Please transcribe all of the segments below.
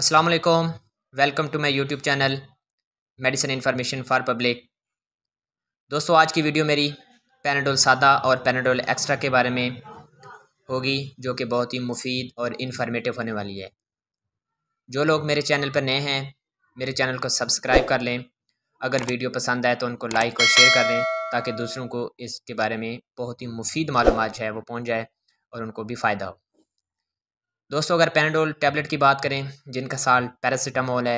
अस्सलाम वालेकुम welcome to my YouTube channel medicine information for public दोस्तों आज की वीडियो मेरी पेनाडोल सादा और पेनाडोल एक्स्ट्रा के बारे में होगी जो कि बहुत ही मुफीद और इन्फॉर्मेटिव होने वाली है जो लोग मेरे चैनल पर नए हैं मेरे चैनल को सब्सक्राइब कर लें अगर वीडियो पसंद आए तो उनको लाइक और शेयर कर लें ताकि दूसरों को इसके बारे में बहुत ही मुफीद मालूम जो है वो पहुँच जाए और उनको भी फ़ायदा हो दोस्तों अगर पेनाडोल टैबलेट की बात करें जिनका साल्ट पैरासीटामोल है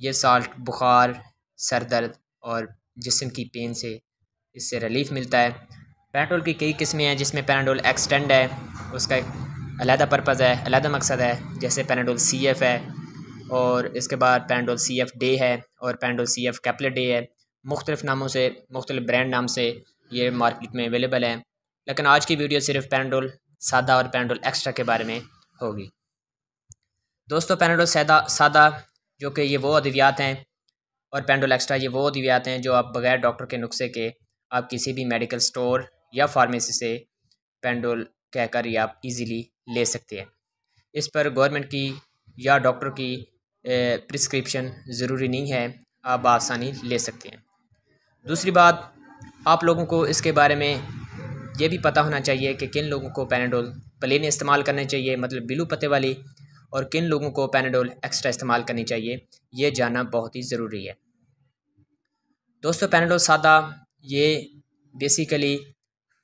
ये साल्ट बुखार सर दर्द और जिसम की पेन से इससे रिलीफ मिलता है पेनाडोल की कई किस्में हैं जिसमें पेनाडोल एक्सटेंड है उसका एक अलहदा पर्पज़ है अलहदा मकसद है जैसे पेनाडोल सी एफ़ है और इसके बाद पेनाडोल सी एफ़ डे है और Panadol C F caplet day है मुख्तलिफ़ नामों से मुख्तलिफ ब्रांड नाम से ये मार्केट में अवेलेबल है लेकिन आज की वीडियो सिर्फ पेनाडोल सादा और पेनाडोल एक्स्ट्रा के बारे में होगी दोस्तों पेनाडोल सादा सादा जो कि ये वो अद्वियात हैं और पेंडोल एक्स्ट्रा ये वो अद्वियात हैं जो आप बगैर डॉक्टर के नुस्खे के आप किसी भी मेडिकल स्टोर या फार्मेसी से पेंडोल कहकर ही आप इजीली ले सकते हैं इस पर गवर्नमेंट की या डॉक्टर की प्रिस्क्रिप्शन ज़रूरी नहीं है आप आसानी ले सकते हैं दूसरी बात आप लोगों को इसके बारे में ये भी पता होना चाहिए कि किन लोगों को पैनाडोल प्लेन इस्तेमाल करने चाहिए मतलब बिलू पत्ते वाली और किन लोगों को पैनाडोल एक्स्ट्रा इस्तेमाल करनी चाहिए ये जानना बहुत ही ज़रूरी है दोस्तों पैनाडोल सादा ये बेसिकली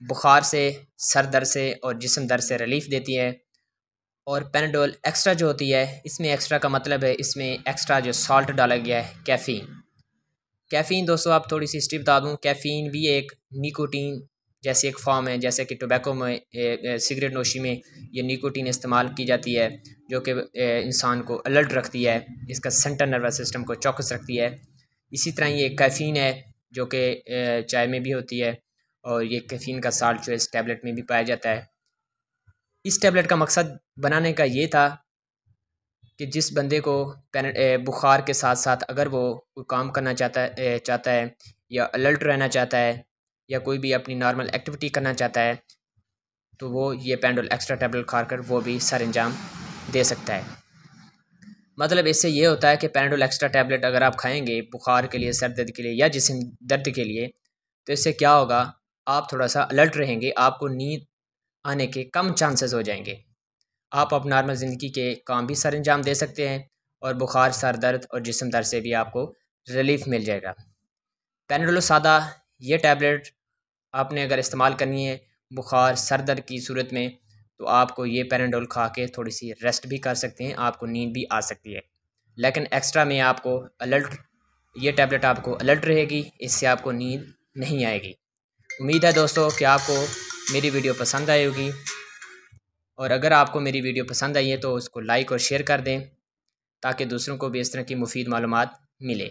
बुखार से सर दर्द से और जिसम दर्द से रिलीफ देती है और पेनाडोल एक्स्ट्रा जो होती है इसमें एक्स्ट्रा का मतलब है इसमें एक्स्ट्रा जो सॉल्ट डाला गया है कैफ़ीन कैफ़ीन दोस्तों आप थोड़ी सी हिस्ट्री बता दूँ कैफ़ीन भी एक निकोटीन जैसे एक फॉर्म है जैसे कि टोबैको में सिगरेट नोशी में ये निकोटीन इस्तेमाल की जाती है जो कि इंसान को अलर्ट रखती है इसका सेंटर नर्वस सिस्टम को चौकस रखती है इसी तरह ये कैफ़ीन है जो कि चाय में भी होती है और ये कैफ़ीन का साल्ट जो है इस टैबलेट में भी पाया जाता है इस टैबलेट का मकसद बनाने का ये था कि जिस बंदे को बुखार के साथ साथ अगर वो कोई काम करना चाहता है चाहता है या अलर्ट रहना चाहता है या कोई भी अपनी नॉर्मल एक्टिविटी करना चाहता है तो वो ये पेंडुल एक्स्ट्रा टेबलेट खाकर वो भी सर अंजाम दे सकता है मतलब इससे ये होता है कि पेंडुल एक्स्ट्रा टैबलेट अगर आप खाएंगे बुखार के लिए सर दर्द के लिए या जिसम दर्द के लिए तो इससे क्या होगा आप थोड़ा सा अलर्ट रहेंगे आपको नींद आने के कम चांसेस हो जाएंगे आप अब नॉर्मल ज़िंदगी के काम भी सर अंजाम दे सकते हैं और बुखार सर दर्द और जिसम दर्द से भी आपको रिलीफ मिल जाएगा पेनडोलो सादा ये टैबलेट आपने अगर इस्तेमाल करनी है बुखार सर दर्द की सूरत में तो आपको ये पैरेंडोल खा के थोड़ी सी रेस्ट भी कर सकते हैं आपको नींद भी आ सकती है लेकिन एक्स्ट्रा में आपको अलर्ट ये टैबलेट आपको अलर्ट रहेगी इससे आपको नींद नहीं आएगी उम्मीद है दोस्तों कि आपको मेरी वीडियो पसंद आई होगी और अगर आपको मेरी वीडियो पसंद आई है तो उसको लाइक और शेयर कर दें ताकि दूसरों को भी इस तरह की मुफीद मालूम मिले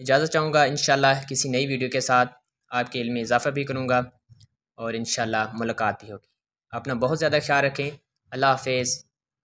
इजाज़त चाहूँगा इन किसी नई वीडियो के साथ आपके इल में इजाफ़ा भी करूँगा और इन मुलाकात भी होगी अपना बहुत ज़्यादा ख्याल रखें अल्लाह हाफिज़